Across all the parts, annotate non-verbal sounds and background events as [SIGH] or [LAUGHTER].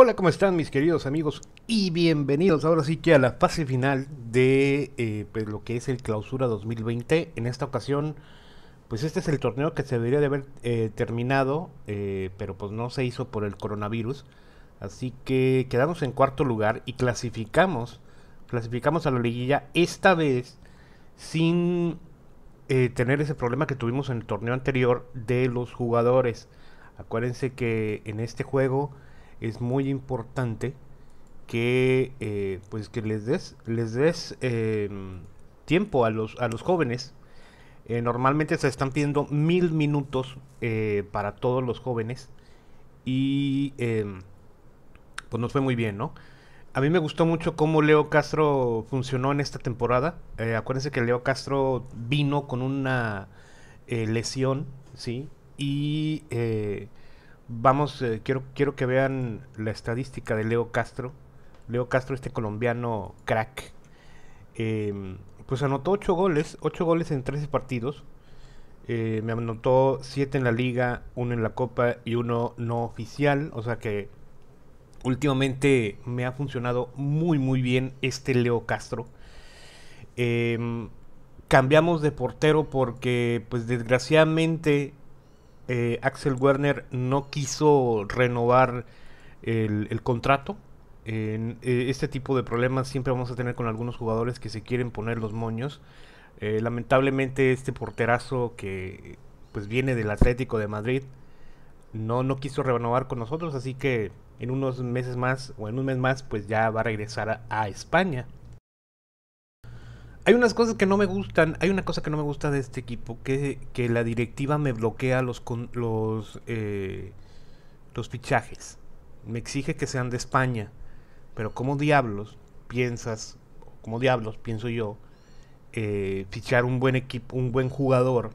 Hola, ¿cómo están mis queridos amigos? Y bienvenidos ahora sí que a la fase final de eh, pues, lo que es el Clausura 2020. En esta ocasión, pues este es el torneo que se debería de haber eh, terminado, eh, pero pues no se hizo por el coronavirus. Así que quedamos en cuarto lugar y clasificamos, clasificamos a la liguilla esta vez sin tener ese problema que tuvimos en el torneo anterior de los jugadores. Acuérdense que en este juego es muy importante que eh, pues que les des les des em, tiempo a los a los jóvenes eh, normalmente se están pidiendo mil minutos eh, para todos los jóvenes y em, pues nos fue muy bien no a mí me gustó mucho cómo Leo Castro funcionó en esta temporada acuérdense que Leo Castro vino con una lesión sí y vamos, eh, quiero, quiero que vean la estadística de Leo Castro. Leo Castro, este colombiano crack, em, pues anotó 8 goles, 8 goles en 13 partidos. Eh, me anotó 7 en la liga, 1 en la copa y uno no oficial. O sea que últimamente me ha funcionado muy muy bien este Leo Castro. Em, cambiamos de portero porque pues desgraciadamente eh, Axel Werner no quiso renovar el, contrato. Eh, este tipo de problemas siempre vamos a tener con algunos jugadores que se quieren poner los moños. Eh, lamentablemente este porterazo que pues viene del Atlético de Madrid no, no quiso renovar con nosotros, así que en unos meses más o en un mes más pues ya va a regresar a España hay unas cosas que no me gustan. Hay una cosa que no me gusta de este equipo, que, la directiva me bloquea los, los, eh, los fichajes. Me exige que sean de España. Pero como diablos piensas, como diablos pienso yo, eh, fichar un buen equipo, un buen jugador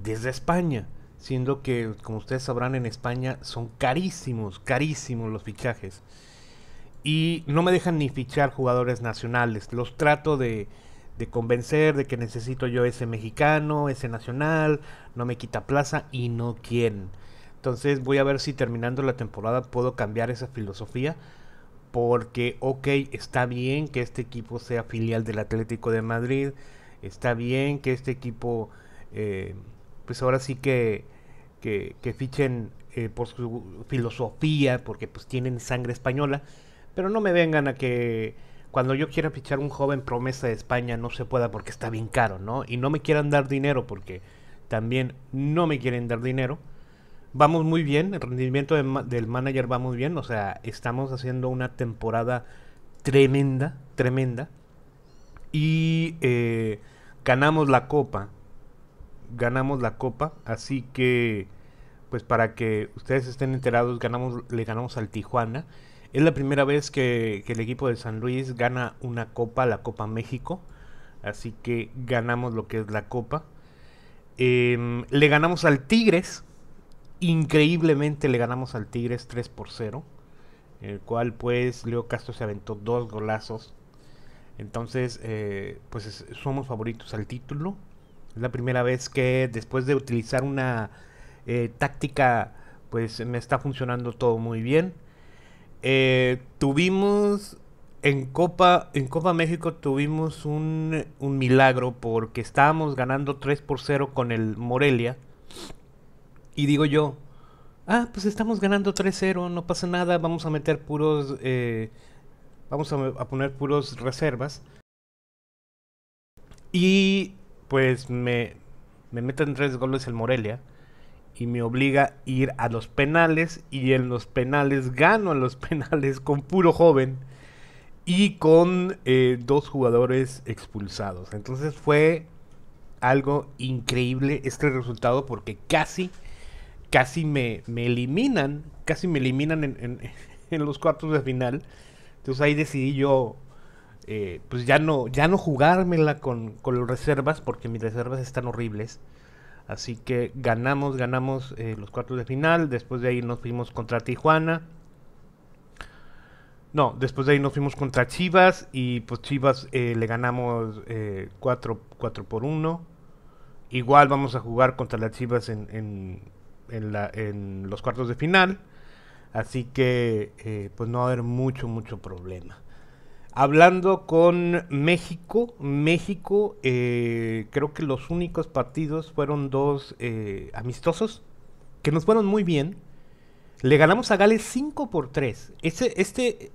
desde España? Siendo que, como ustedes sabrán, en España son carísimos, carísimos los fichajes. Y no me dejan ni fichar jugadores nacionales. Los trato de de convencer de que necesito yo ese mexicano, ese nacional, no me quita plaza y no quién Entonces voy a ver si terminando la temporada puedo cambiar esa filosofía. Porque, ok, está bien que este equipo sea filial del Atlético de Madrid. Está bien que este equipo, eh, pues ahora sí que, que, que fichen eh, por su filosofía, porque pues tienen sangre española. Pero no me vengan a que cuando yo quiera fichar un joven promesa de España no se pueda porque está bien caro, ¿no? Y no me quieran dar dinero porque también no me quieren dar dinero. Vamos muy bien, el rendimiento del manager va muy bien, o sea, estamos haciendo una temporada tremenda, tremenda. Y eh, ganamos la copa, ganamos la copa, así que, pues para que ustedes estén enterados, ganamos, le ganamos al Tijuana. Es la primera vez que, el equipo de San Luis gana una copa, la Copa México. Así que ganamos lo que es la copa. Em, le ganamos al Tigres. Increíblemente le ganamos al Tigres 3 por 0. El cual pues Leo Castro se aventó dos golazos. Entonces eh, pues somos favoritos al título. Es la primera vez que después de utilizar una eh, táctica pues me está funcionando todo muy bien. Eh, tuvimos en Copa, en Copa México tuvimos un, milagro porque estábamos ganando 3 por 0 con el Morelia. Y digo yo, ah, pues estamos ganando 3-0, no pasa nada, vamos a meter puros, eh, vamos a, poner puros reservas. Y pues me, me meten tres goles el Morelia y me obliga a ir a los penales y en los penales gano en los [LAUGHS] penales con puro joven y con eh, dos jugadores expulsados. Entonces fue algo increíble este resultado porque casi, casi me, me eliminan, casi me eliminan en, [LAUGHS] los cuartos de final. Entonces ahí decidí yo, eh, pues ya no, ya no jugármela con, con las reservas porque mis reservas están horribles. Así que ganamos, ganamos eh, los cuartos de final. Después de ahí nos fuimos contra Tijuana. No, después de ahí nos fuimos contra Chivas y pues Chivas eh, le ganamos 4 eh, por 1. Igual vamos a jugar contra las Chivas en, en, en, la, en los cuartos de final. Así que pues no va a haber mucho, mucho problema. Hablando con México, México eh, creo que los únicos partidos fueron dos eh, amistosos que nos fueron muy bien. Le ganamos a Gales 5 por 3. Este, este,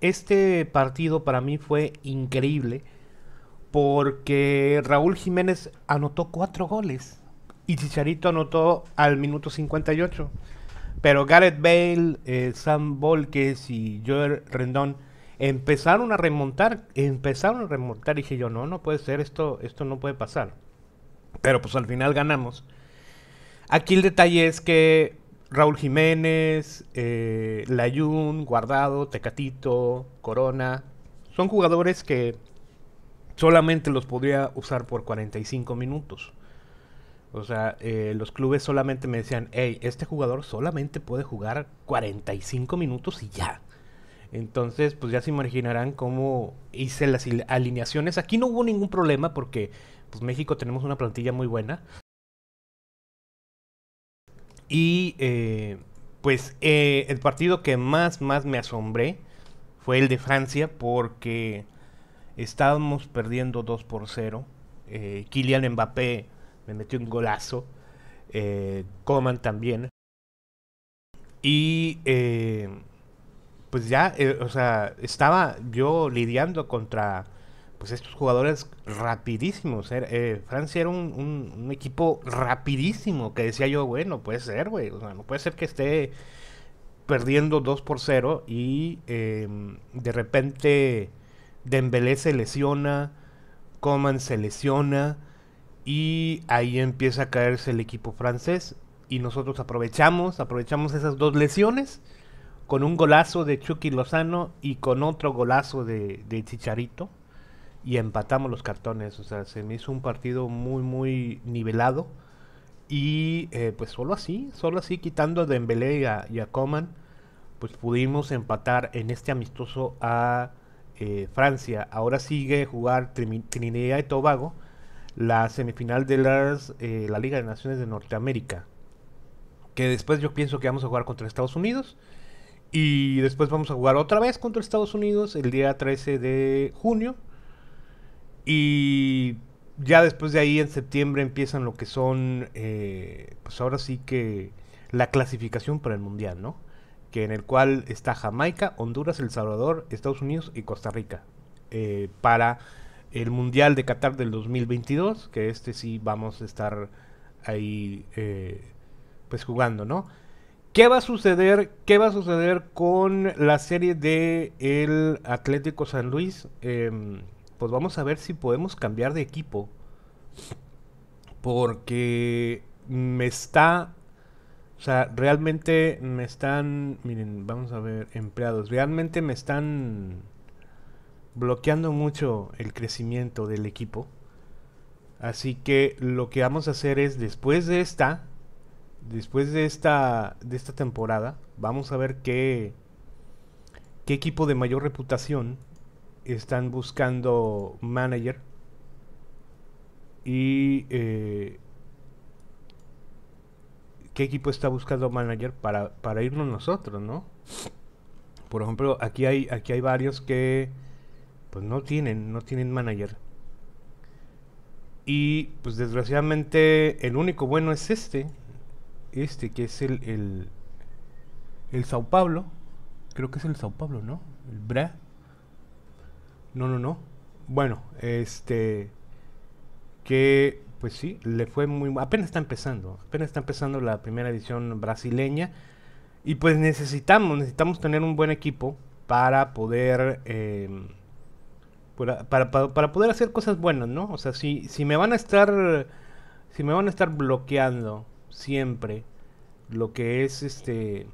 este partido para mí fue increíble porque Raúl Jiménez anotó 4 goles y Chicharito anotó al minuto 58. Pero Gareth Bale, eh, Sam Volkes y Joel Rendón Empezaron a remontar, empezaron a remontar. Y dije yo, no, no puede ser, esto, esto no puede pasar. Pero pues al final ganamos. Aquí el detalle es que Raúl Jiménez, eh, Layun, Guardado, Tecatito, Corona, son jugadores que solamente los podría usar por 45 minutos. O sea, eh, los clubes solamente me decían, hey, este jugador solamente puede jugar 45 minutos y ya. Entonces, pues ya se imaginarán cómo hice las alineaciones. Aquí no hubo ningún problema porque pues México tenemos una plantilla muy buena. Y eh, pues eh, el partido que más, más me asombré fue el de Francia porque estábamos perdiendo 2 por 0. Eh, Kylian Mbappé me metió un golazo. Coman también. Y pues ya, eh, o sea, estaba yo lidiando contra pues estos jugadores rapidísimos. Er, eh, Francia era un, equipo rapidísimo que decía yo, bueno, puede ser, güey. O sea, no puede ser que esté perdiendo 2 por 0 y em, de repente Dembélé se lesiona, Coman se lesiona y ahí empieza a caerse el equipo francés y nosotros aprovechamos, aprovechamos esas dos lesiones con un golazo de Chucky Lozano y con otro golazo de, Chicharito y empatamos los cartones. O sea, se me hizo un partido muy, muy nivelado. Y eh, pues solo así, solo así quitando a Dembélé y a, Coman, pues pudimos empatar en este amistoso a eh, Francia. Ahora sigue jugar Trinidad y Tobago la semifinal de las, eh, la Liga de Naciones de Norteamérica. Que después yo pienso que vamos a jugar contra Estados Unidos y después vamos a jugar otra vez contra Estados Unidos el día 13 de junio. Y ya después de ahí en septiembre empiezan lo que son, eh, pues ahora sí que la clasificación para el Mundial, ¿no? Que en el cual está Jamaica, Honduras, El Salvador, Estados Unidos y Costa Rica. Eh, para el Mundial de Qatar del 2022, que este sí vamos a estar ahí eh, pues jugando, ¿no? ¿Qué va a suceder? ¿Qué va a suceder con la serie de el Atlético San Luis? Em, pues vamos a ver si podemos cambiar de equipo. Porque me está. O sea, realmente me están. Miren, vamos a ver, empleados. Realmente me están bloqueando mucho el crecimiento del equipo. Así que lo que vamos a hacer es después de esta después de esta, de esta temporada, vamos a ver qué, qué equipo de mayor reputación están buscando manager. Y eh, qué equipo está buscando manager para, para irnos nosotros, ¿no? Por ejemplo, aquí hay, aquí hay varios que pues no tienen, no tienen manager. Y pues desgraciadamente el único bueno es este, este que es el, el, Sao Paulo. Creo que es el Sao Paulo, ¿no? El Bra. No, no, no. Bueno, este. Que, pues sí, le fue muy. Apenas está empezando. Apenas está empezando la primera edición brasileña. Y pues necesitamos, necesitamos tener un buen equipo para poder. Em, para, poder hacer cosas buenas, ¿no? O sea, si, si me van a estar. Si me van a estar bloqueando siempre lo que es este...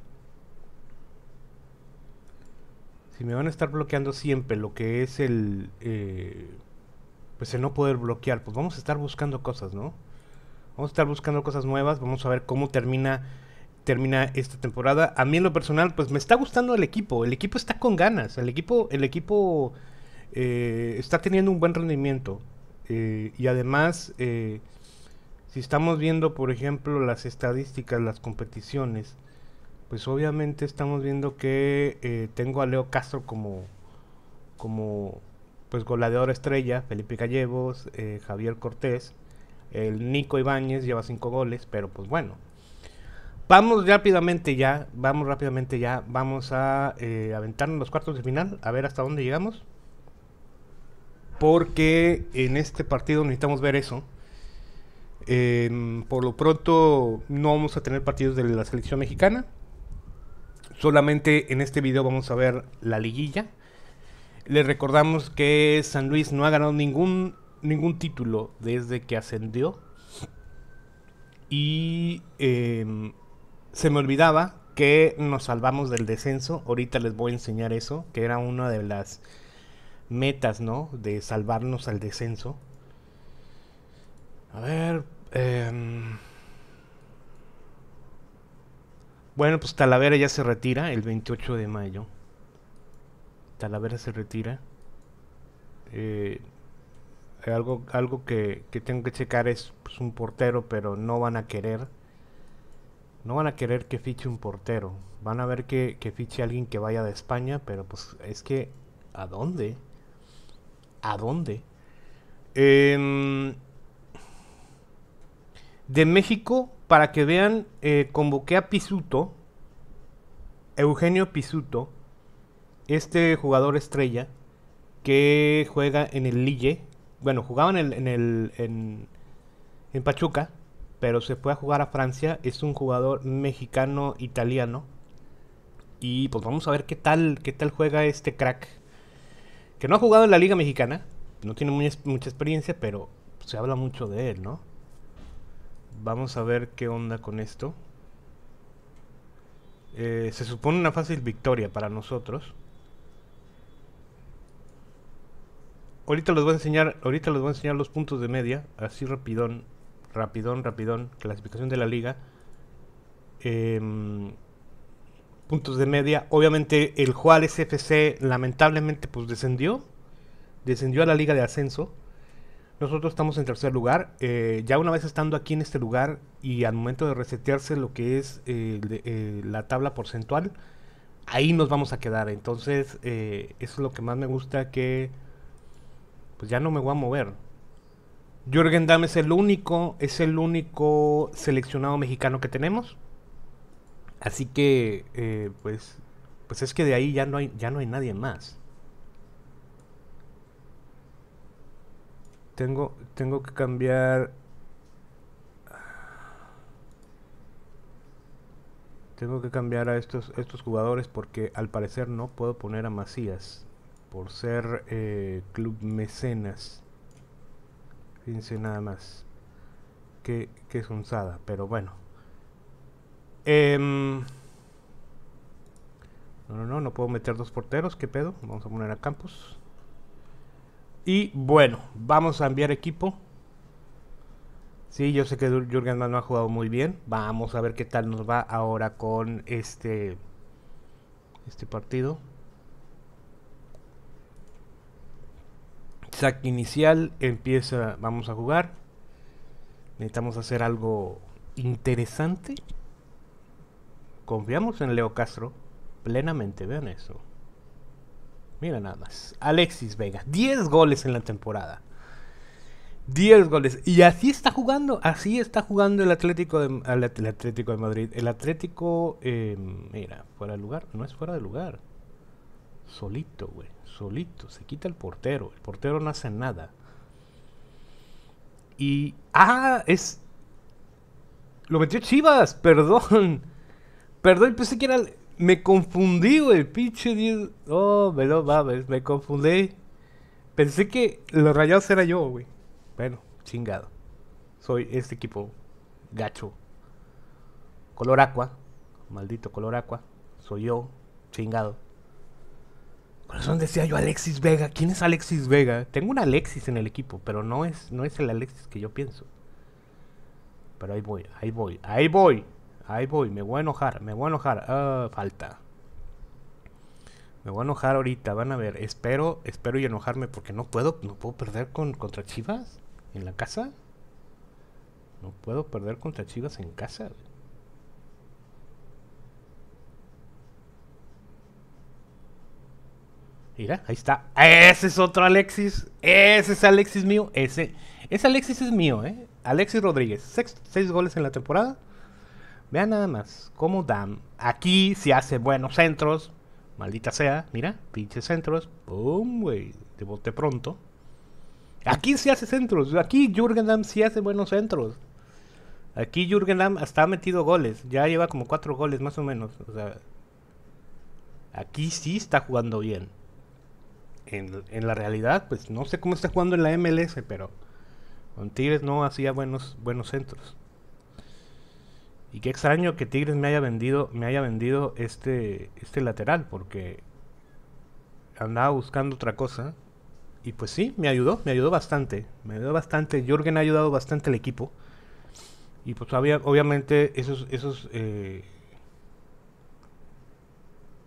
Si me van a estar bloqueando siempre lo que es el... Eh, pues el no poder bloquear, pues vamos a estar buscando cosas, ¿no? Vamos a estar buscando cosas nuevas, vamos a ver cómo termina termina esta temporada. A mí en lo personal, pues me está gustando el equipo. El equipo está con ganas. El equipo, el equipo eh, está teniendo un buen rendimiento. Eh, y además, si estamos viendo, por ejemplo, las estadísticas, las competiciones, pues obviamente estamos viendo que eh, tengo a Leo Castro como, como pues goleador estrella, Felipe Gallevos, eh, Javier Cortés, el Nico Ibáñez lleva cinco goles, pero pues bueno. Vamos rápidamente ya, vamos rápidamente ya, vamos a eh, aventarnos los cuartos de final, a ver hasta dónde llegamos. Porque en este partido necesitamos ver eso, por lo pronto no vamos a tener partidos de la selección mexicana. Solamente en este video vamos a ver la liguilla. Les recordamos que San Luis no ha ganado ningún, ningún título desde que ascendió. Y em, se me olvidaba que nos salvamos del descenso. Ahorita les voy a enseñar eso, que era una de las metas, ¿no? De salvarnos al descenso. A ver. Em, bueno, pues Talavera ya se retira el 28 de mayo. Talavera se retira. Eh, algo algo que, tengo que checar es pues, un portero, pero no van a querer. No van a querer que fiche un portero. Van a ver que, fiche alguien que vaya de España, pero pues es que ¿a dónde? ¿A dónde? Eh, de México, para que vean, eh, convoqué a Pisuto, Eugenio Pisuto, este jugador estrella que juega en el Lille. Bueno, jugaba en el, en, en, Pachuca, pero se fue a jugar a Francia. Es un jugador mexicano-italiano. Y pues vamos a ver qué tal, qué tal juega este crack. Que no ha jugado en la Liga Mexicana. No tiene mucha experiencia, pero se habla mucho de él, ¿no? Vamos a ver qué onda con esto. Eh, se supone una fácil victoria para nosotros. Ahorita les voy a enseñar, ahorita les voy a enseñar los puntos de media, así rapidón, rapidón, rapidón, clasificación de la liga. Em, puntos de media. Obviamente el Juárez FC lamentablemente pues descendió, descendió a la liga de ascenso. Nosotros estamos en tercer lugar. Eh, ya una vez estando aquí en este lugar y al momento de resetearse lo que es eh, eh, la tabla porcentual, ahí nos vamos a quedar. Entonces, eso es lo que más me gusta que pues ya no me voy a mover. Jürgen Damm es el único, es el único seleccionado mexicano que tenemos. Así que, pues, pues es que de ahí ya no hay, ya no hay nadie más. Tengo, tengo que cambiar... Tengo que cambiar a estos, estos jugadores porque al parecer no puedo poner a Macías por ser eh, club mecenas. Fíjense nada más. Que, que es unzada, pero bueno. Em, no, no, no, no puedo meter dos porteros, ¿qué pedo? Vamos a poner a Campos. Y bueno, vamos a enviar equipo. Sí, yo sé que Jürgen no ha jugado muy bien. Vamos a ver qué tal nos va ahora con este este partido. SAC inicial, empieza, vamos a jugar. Necesitamos hacer algo interesante. Confiamos en Leo Castro plenamente, vean eso. Mira nada más. Alexis Vega, 10 goles en la temporada. 10 goles. Y así está jugando, así está jugando el Atlético de, el Atlético de Madrid. El Atlético, em, mira, fuera de lugar, no es fuera de lugar. Solito, güey, solito. Se quita el portero, el portero no hace nada. Y, ah, es... Lo metió Chivas, [LAUGHS] perdón. Perdón, pensé que era... Me confundí, güey, pinche Dios. Oh, me lo mames, me confundí. Pensé que los rayados era yo, güey. Bueno, chingado. Soy este equipo gacho. Color aqua. Maldito color aqua. Soy yo, chingado. Corazón decía yo Alexis Vega. ¿Quién es Alexis Vega? Tengo un Alexis en el equipo, pero no es, no es el Alexis que yo pienso. Pero ahí voy, ahí voy, ahí voy ahí voy, me voy a enojar, me voy a enojar. Ah, falta. Me voy a enojar ahorita, van a ver. Espero, espero y enojarme porque no puedo, no puedo perder con, contra Chivas en la casa. No puedo perder contra Chivas en casa. Mira, ahí está. Ese es otro Alexis. Ese es Alexis mío. Ese, ese Alexis es mío, ¿eh? Alexis Rodríguez. seis goles en la temporada. Vean nada más cómo Dam aquí se hace buenos centros. Maldita sea, mira, pinches centros. ¡Pum, güey! Te bote pronto. Aquí se hace centros. Aquí Jürgen Damm sí hace buenos centros. Aquí Jürgen Dam hasta ha metido goles. Ya lleva como cuatro goles más o menos. O sea, aquí sí está jugando bien. En, en, la realidad, pues no sé cómo está jugando en la MLS, pero con Tigres no hacía buenos, buenos centros. Y qué extraño que Tigres me haya vendido, me haya vendido este, este lateral, porque andaba buscando otra cosa. Y pues sí, me ayudó, me ayudó bastante. Me ayudó bastante. Jorgen ha ayudado bastante al equipo. Y pues había, obviamente esos, esos, eh,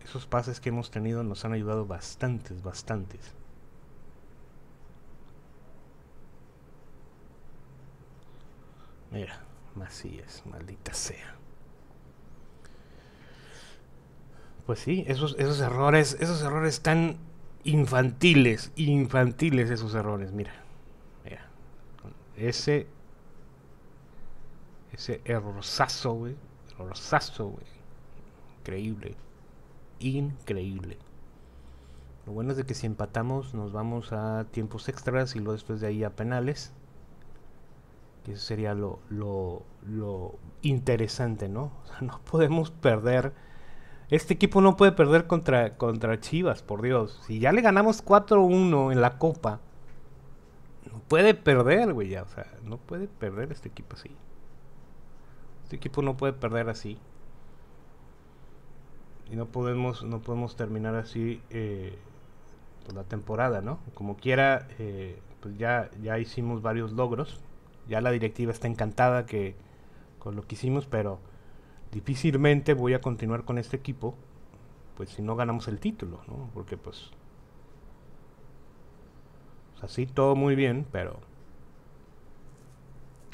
esos pases que hemos tenido nos han ayudado bastantes, bastantes. Mira, Así maldita sea. Pues sí, esos, esos errores, esos errores tan infantiles, infantiles esos errores, mira. Ese ese errorzazo, güey. Errorzazo, Increíble. Increíble. Lo bueno es de que si empatamos nos vamos a tiempos extras y luego después de ahí a penales que eso sería lo, lo, interesante, ¿no? O sea, [LAUGHS] no podemos perder. Este equipo no puede perder contra, contra Chivas, por Dios. Si ya le ganamos 4-1 en la Copa, no puede perder, güey, ya. O sea, no puede perder este equipo así. Este equipo no puede perder así. Y no podemos, no podemos terminar así eh, pues, la temporada, ¿no? Como quiera, eh, pues ya, ya hicimos varios logros ya la directiva está encantada que con lo que hicimos, pero difícilmente voy a continuar con este equipo, pues si no ganamos el título, ¿no? Porque pues o todo muy bien, pero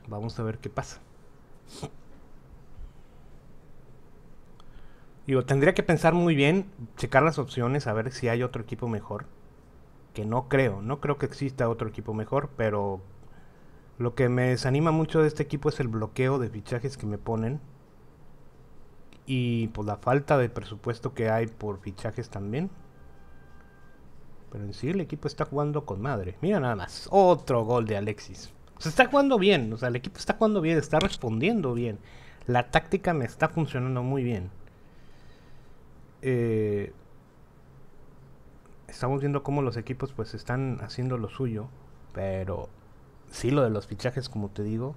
vamos a ver qué pasa. Digo, tendría que pensar muy bien, checar las opciones, a ver si hay otro equipo mejor. Que no creo, no creo que exista otro equipo mejor, pero lo que me desanima mucho de este equipo es el bloqueo de fichajes que me ponen. Y por pues, la falta de presupuesto que hay por fichajes también. Pero en sí el equipo está jugando con madre. Mira nada más. Otro gol de Alexis. Se está jugando bien. O sea, el equipo está jugando bien. Está respondiendo bien. La táctica me está funcionando muy bien. Eh, estamos viendo cómo los equipos pues están haciendo lo suyo. Pero sí, lo de los fichajes, como te digo.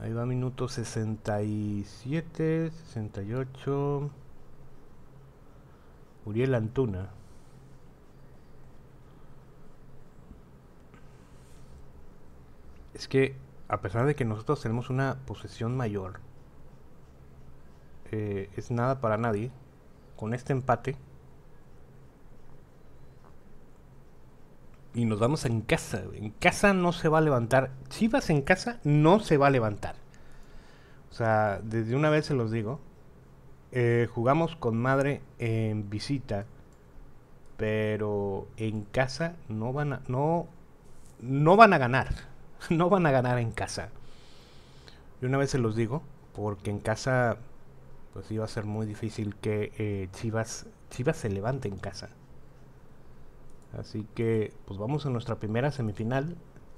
Ahí va minuto 67, 68. Uriel Antuna. Es que a pesar de que nosotros tenemos una posesión mayor, eh, es nada para nadie. Con este empate y nos vamos en casa. En casa no se va a levantar. Chivas en casa no se va a levantar. O sea, desde una vez se los digo. Eh, jugamos con madre en visita. Pero en casa no van a, no, no van a ganar. [LAUGHS] No van a ganar en casa. Y una vez se los digo. Porque en casa pues iba a ser muy difícil que Chivas, eh, Chivas se levante en casa. Así que, pues vamos a nuestra primera semifinal.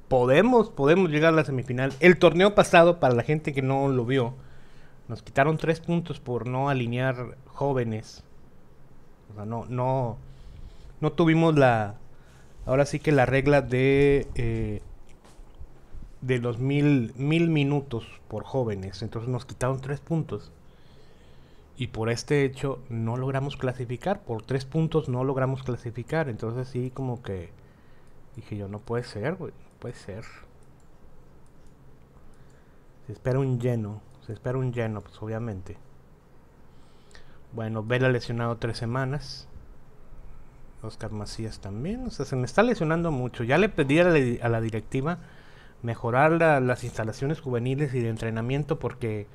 Podemos, podemos llegar a la semifinal. El torneo pasado, para la gente que no lo vio, nos quitaron tres puntos por no alinear jóvenes. O sea, no, no, no tuvimos la, ahora sí que la regla de, eh, de los mil, mil minutos por jóvenes. Entonces nos quitaron tres puntos y por este hecho no logramos clasificar, por tres puntos no logramos clasificar, entonces sí como que dije yo, no puede ser, güey, puede ser. Se espera un lleno, se espera un lleno, pues obviamente. Bueno, Vela lesionado tres semanas. Oscar Macías también, o sea, se me está lesionando mucho. Ya le pedí a la, directiva mejorar las instalaciones juveniles y de entrenamiento porque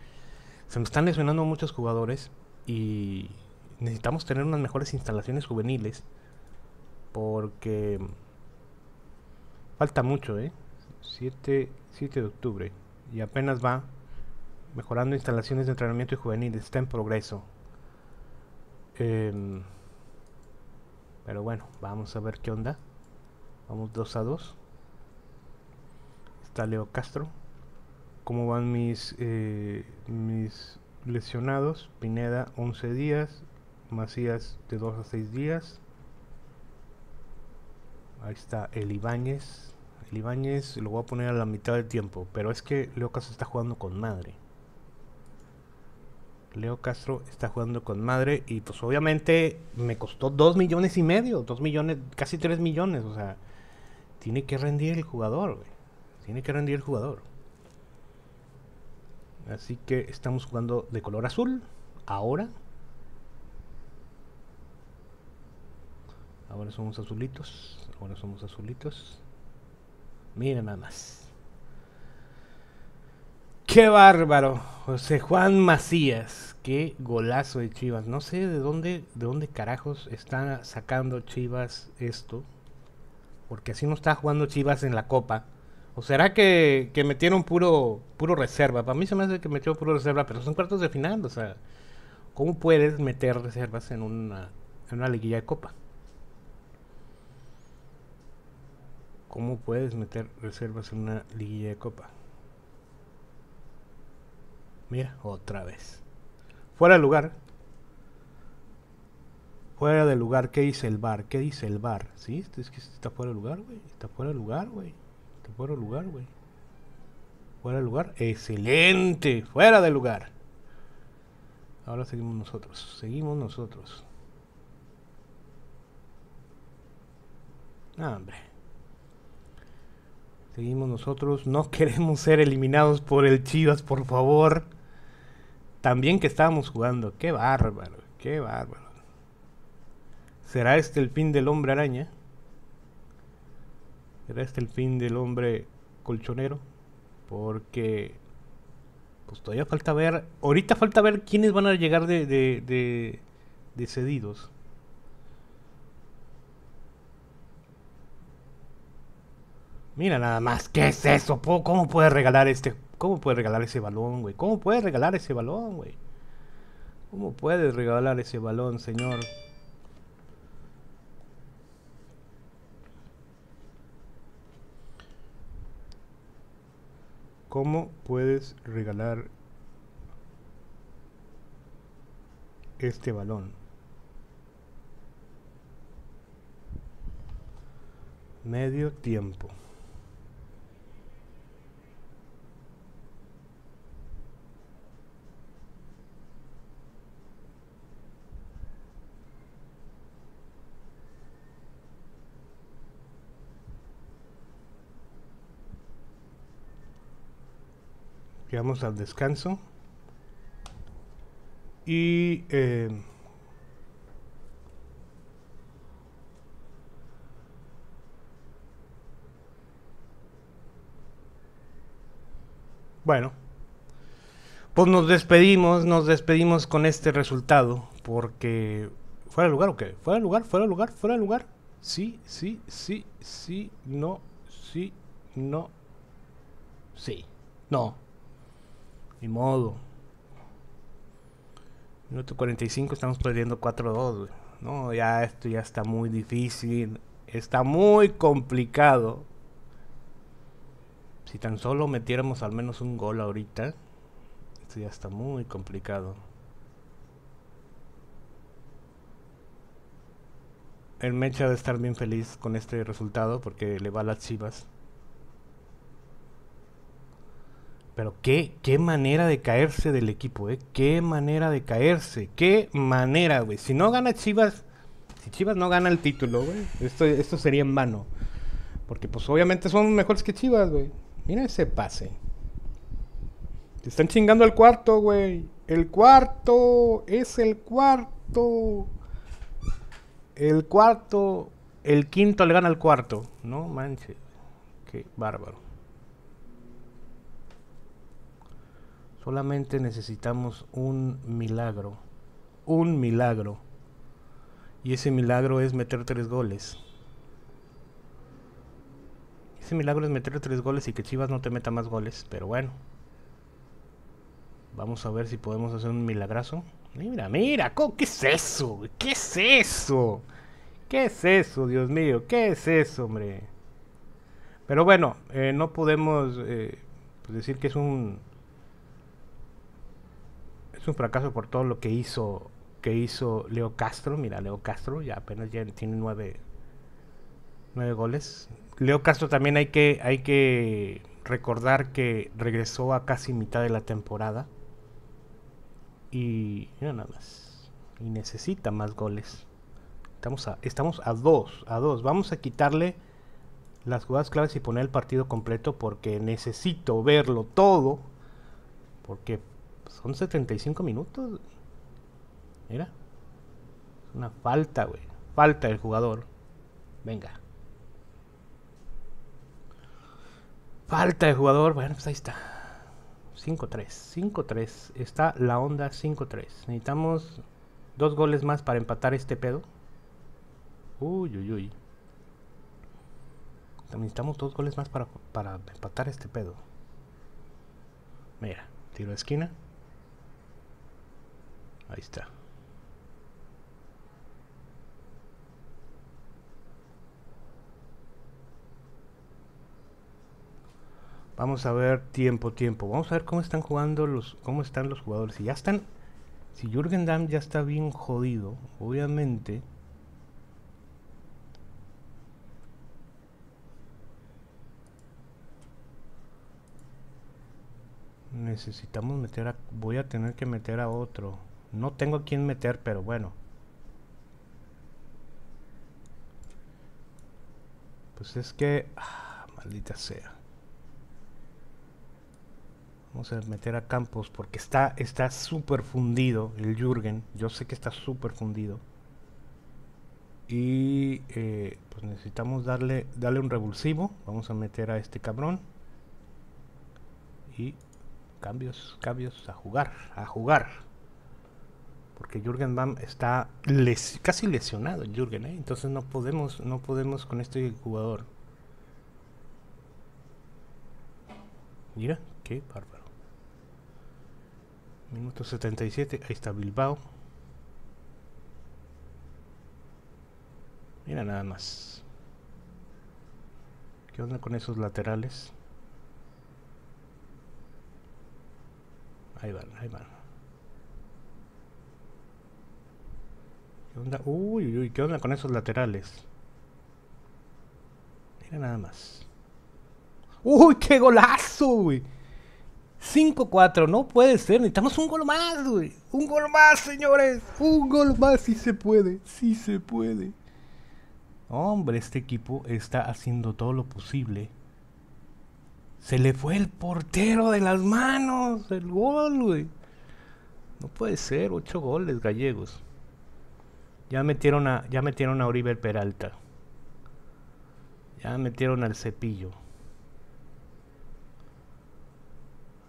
se me están lesionando muchos jugadores y necesitamos tener unas mejores instalaciones juveniles porque falta mucho, ¿eh? 7, de octubre y apenas va mejorando instalaciones de entrenamiento y juveniles, está en progreso. Em, pero bueno, vamos a ver qué onda. Vamos 2 a 2. Está Leo Castro cómo van mis, eh, mis lesionados. Pineda 11 días, Macías de 2 a 6 días. Ahí está el Ibáñez. El Ibáñez lo voy a poner a la mitad del tiempo, pero es que Leo Castro está jugando con madre. Leo Castro está jugando con madre y pues obviamente me costó 2 millones y medio, 2 millones, casi 3 millones, o sea, tiene que rendir el jugador, Tiene que rendir el jugador. Así que estamos jugando de color azul. Ahora. Ahora somos azulitos. Ahora somos azulitos. Mira nada más. ¡Qué bárbaro! José Juan Macías. Qué golazo de Chivas. No sé de dónde, de dónde carajos está sacando Chivas esto. Porque así no está jugando Chivas en la Copa. ¿O será que, que, metieron puro, puro reserva? Para mí se me hace que metió puro reserva, pero son cuartos de final. O sea, ¿cómo puedes meter reservas en una, en una liguilla de copa? ¿Cómo puedes meter reservas en una liguilla de copa? Mira, otra vez. Fuera de lugar. Fuera de lugar, ¿qué dice el bar? ¿Qué dice el bar? ¿Sí? Es que está fuera de lugar, güey. Está fuera de lugar, güey fuera de lugar, güey. Fuera de lugar. Excelente. Fuera de lugar. Ahora seguimos nosotros. Seguimos nosotros. hombre. Seguimos nosotros. No [LAUGHS] queremos ser eliminados por el Chivas, por favor. También que estábamos jugando. Qué bárbaro. Qué bárbaro. ¿Será este el fin del hombre araña? Era este el fin del hombre colchonero. Porque pues todavía falta ver. Ahorita falta ver quiénes van a llegar de, de, de, cedidos. Mira nada más, ¿qué es eso? ¿Cómo puede regalar este? ¿Cómo puede regalar ese balón, güey? ¿Cómo puede regalar ese balón, güey? ¿Cómo puede regalar ese balón, señor? ¿Cómo puedes regalar este balón? Medio tiempo. llegamos al descanso y eh, bueno pues nos despedimos nos despedimos con este resultado porque fuera de lugar o qué fuera de lugar fuera de lugar fuera de lugar sí sí sí sí no sí no sí no modo. Minuto 45, estamos perdiendo 4-2. No, ya esto ya está muy difícil. Está muy complicado. Si tan solo metiéramos al menos un gol ahorita, esto ya está muy complicado. El Mecha de estar bien feliz con este resultado porque le va a las chivas. Pero qué, qué manera de caerse del equipo, ¿eh? Qué manera de caerse, qué manera, güey. Si no gana Chivas, si Chivas no gana el título, güey, esto, esto sería en vano. Porque pues obviamente son mejores que Chivas, güey. Mira ese pase. están chingando el cuarto, güey. El cuarto, es el cuarto. El cuarto, el quinto le gana al cuarto. No manches, qué bárbaro. Solamente necesitamos un milagro. Un milagro. Y ese milagro es meter tres goles. Ese milagro es meter tres goles y que Chivas no te meta más goles. Pero bueno. Vamos a ver si podemos hacer un milagrazo. Mira, mira, ¿qué es eso? ¿Qué es eso? ¿Qué es eso, Dios mío? ¿Qué es eso, hombre? Pero bueno, eh, no podemos eh, pues decir que es un un fracaso por todo lo que hizo que hizo Leo Castro. Mira, Leo Castro ya apenas ya tiene nueve, nueve goles. Leo Castro también hay que, hay que recordar que regresó a casi mitad de la temporada. Y nada más. Y necesita más goles. Estamos a, estamos a dos, a dos. Vamos a quitarle las jugadas claves y poner el partido completo porque necesito verlo todo. Porque pues, son 75 minutos. Mira. una falta, güey. Falta el jugador. Venga. Falta el jugador. Bueno, pues ahí está. 5-3. 5-3. Está la onda 5-3. Necesitamos dos goles más para empatar este pedo. Uy, uy, uy. Necesitamos dos goles más para, para empatar este pedo. Mira, tiro de esquina. Ahí está. Vamos a ver tiempo, tiempo. Vamos a ver cómo están jugando los, cómo están los jugadores. Si ya están, si Jürgen Damm ya está bien jodido, obviamente. Necesitamos meter a, voy a tener que meter a otro. No tengo a quién meter, pero bueno. Pues es que... Ah, maldita sea. Vamos a meter a Campos porque está está súper fundido el Jürgen. Yo sé que está súper fundido. Y eh, pues necesitamos darle, darle un revulsivo. Vamos a meter a este cabrón. Y cambios, cambios, a jugar, a jugar porque Jürgen Bam está casi lesionado, Jürgen, ¿eh? entonces no podemos, no podemos con este jugador. Mira, qué bárbaro. Minuto 77, ahí está Bilbao. Mira nada más. ¿Qué onda con esos laterales? Ahí van, ahí van. ¿Qué onda? Uy, uy, ¿qué onda con esos laterales? Mira nada más. ¡Uy, qué golazo, güey! 5-4, no puede ser, necesitamos un gol más, güey. Un gol más, señores. Un gol más, si se puede, si se puede. Hombre, este equipo está haciendo todo lo posible. Se le fue el portero de las manos, el gol, güey. No puede ser, ocho goles gallegos. Ya metieron a, ya metieron a Oribe Peralta. Ya metieron al cepillo.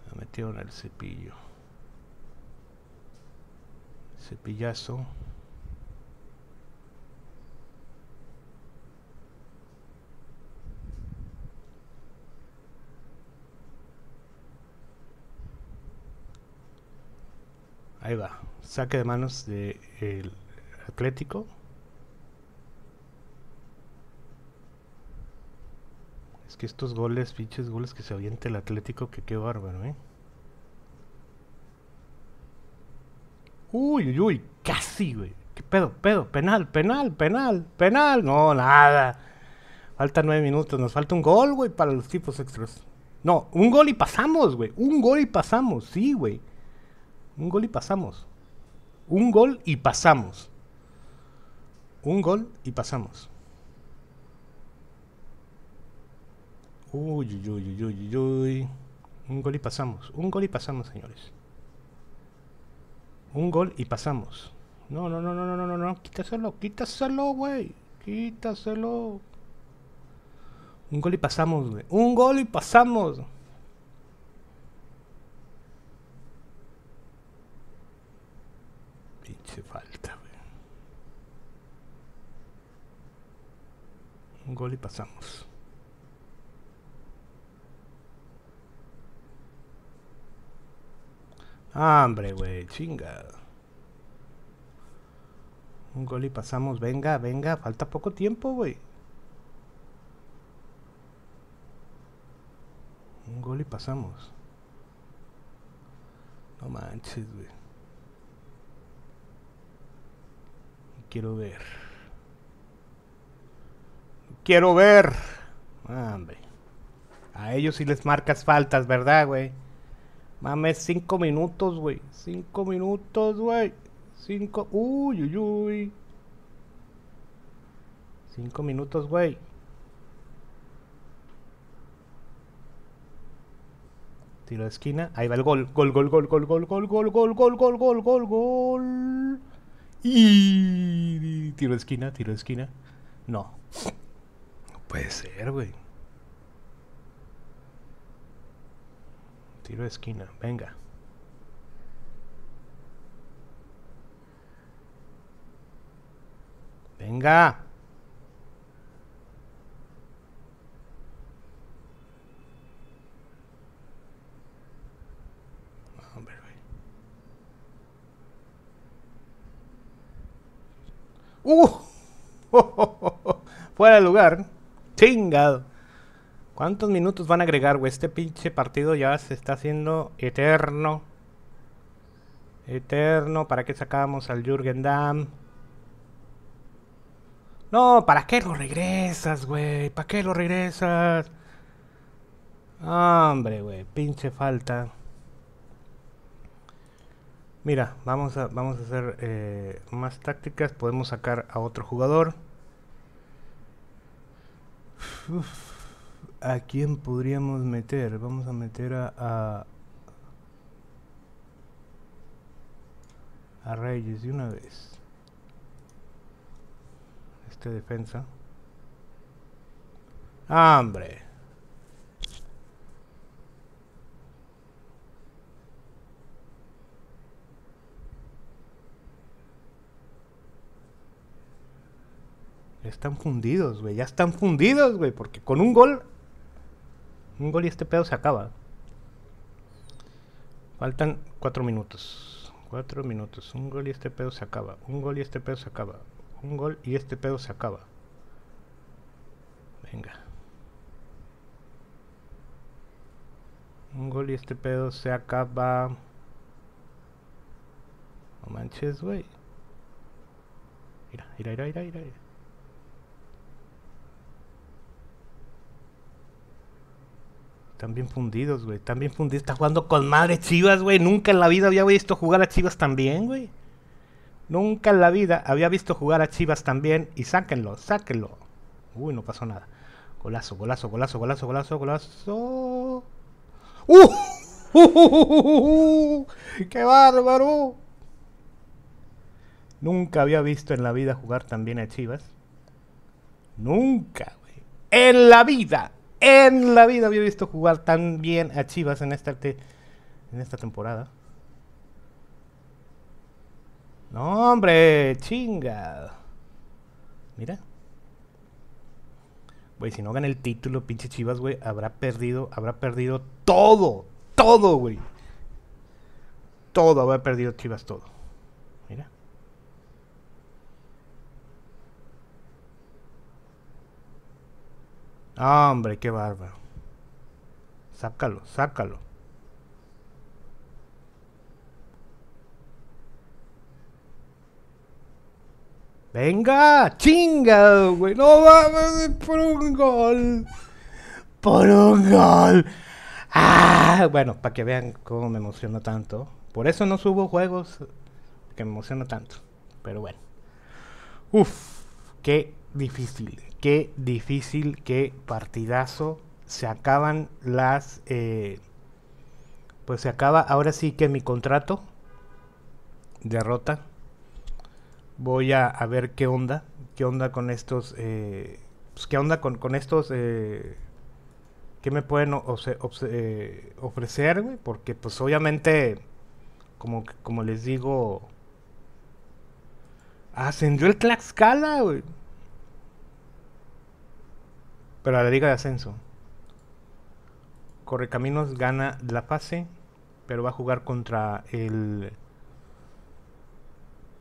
Ya metieron al cepillo. Cepillazo. Ahí va. Saque de manos de el Atlético. Es que estos goles, fiches goles que se avienta el Atlético, que qué bárbaro, ¿eh? Uy, uy, uy, casi, güey. ¿Qué pedo, pedo? Penal, penal, penal, penal. No, nada. Falta nueve minutos, nos falta un gol, güey, para los tipos extras. No, un gol y pasamos, güey. Un gol y pasamos, sí, güey. Un gol y pasamos. Un gol y pasamos. Un gol y pasamos. Uy, uy, uy, uy, uy, Un gol y pasamos. Un gol y pasamos, señores. Un gol y pasamos. No, no, no, no, no, no, no. Quítaselo, quítaselo, güey. Quítaselo. Un gol y pasamos, güey. Un gol y pasamos. Pinche falta. Un gol y pasamos. Ah, hombre, güey, chinga. Un gol y pasamos. Venga, venga, falta poco tiempo, güey. Un gol y pasamos. No manches, güey. Quiero ver quiero ver. A ellos sí les marcas faltas, ¿verdad, güey? Mames, cinco minutos, güey. Cinco minutos, güey. Cinco. Uy, uy, uy. Cinco minutos, güey. Tiro de esquina. Ahí va el gol. Gol, gol, gol, gol, gol, gol, gol, gol, gol, gol, gol, gol, gol. Y tiro de esquina, tiro de esquina. No. Puede ser, güey. Tiro de esquina, venga. Venga. Hombre, güey. ¡Uh! ¡Oh, [LAUGHS] Fuera de lugar. Chingado. ¿Cuántos minutos van a agregar, güey? Este pinche partido ya se está haciendo eterno. Eterno. ¿Para qué sacamos al Jürgen Damm? No, ¿para qué lo regresas, güey? ¿Para qué lo regresas? Hombre, güey, pinche falta. Mira, vamos a, vamos a hacer eh, más tácticas. Podemos sacar a otro jugador. ¿A quién podríamos meter? Vamos a meter a, a... Reyes de una vez. Esta defensa. hambre ¡Ah, Están fundidos, güey. Ya están fundidos, güey. Porque con un gol. Un gol y este pedo se acaba. Faltan cuatro minutos. Cuatro minutos. Un gol y este pedo se acaba. Un gol y este pedo se acaba. Un gol y este pedo se acaba. Venga. Un gol y este pedo se acaba. No manches, güey. Mira, mira, mira, mira, mira. Están bien fundidos, güey. Están bien fundidos. Está jugando con madre Chivas, güey. Nunca en la vida había visto jugar a Chivas tan bien, güey. Nunca en la vida había visto jugar a Chivas tan bien. Y sáquenlo, sáquenlo. Uy, no pasó nada. Golazo, golazo, golazo, golazo, golazo, golazo. ¡Uh! ¡Uh! uh, qué bárbaro! Nunca había visto en la vida jugar tan bien a Chivas. Nunca, güey. En la vida en la vida había visto jugar tan bien a Chivas en esta, en esta temporada. No, hombre, chinga. Mira. Güey, si no gana el título, pinche Chivas, güey, habrá perdido, habrá perdido todo, todo, güey. Todo, habrá perdido Chivas, todo. Ah, hombre, qué bárbaro. Sácalo, sácalo. Venga, chingado, güey. No vamos por un gol. Por un gol. Ah, bueno, para que vean cómo me emociono tanto. Por eso no subo juegos que me emociono tanto. Pero bueno. Uf, qué difícil qué difícil, qué partidazo. Se acaban las... Eh, pues se acaba ahora sí que mi contrato. Derrota. Voy a, ver qué onda. ¿Qué onda con estos... Eh, pues, ¿Qué onda con, estos... Eh, ¿Qué me pueden ofrecer? Porque pues obviamente... Como, como les digo... Ascendió el Tlaxcala, güey. Pero a la liga de ascenso. Correcaminos gana la fase, pero va a jugar contra el...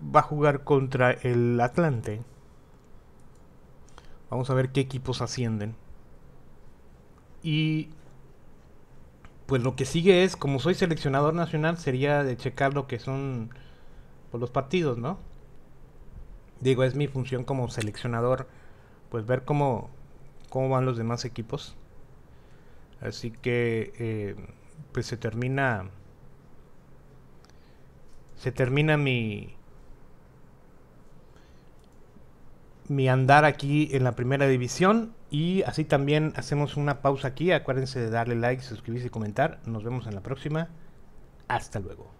Va a jugar contra el Atlante. Vamos a ver qué equipos ascienden. Y pues lo que sigue es, como soy seleccionador nacional, sería de checar lo que son pues, los partidos, ¿no? Digo, es mi función como seleccionador, pues ver cómo, cómo van los demás equipos. Así que eh, pues se termina se termina mi mi andar aquí en la primera división y así también hacemos una pausa aquí. Acuérdense de darle like, suscribirse y comentar. Nos vemos en la próxima. Hasta luego.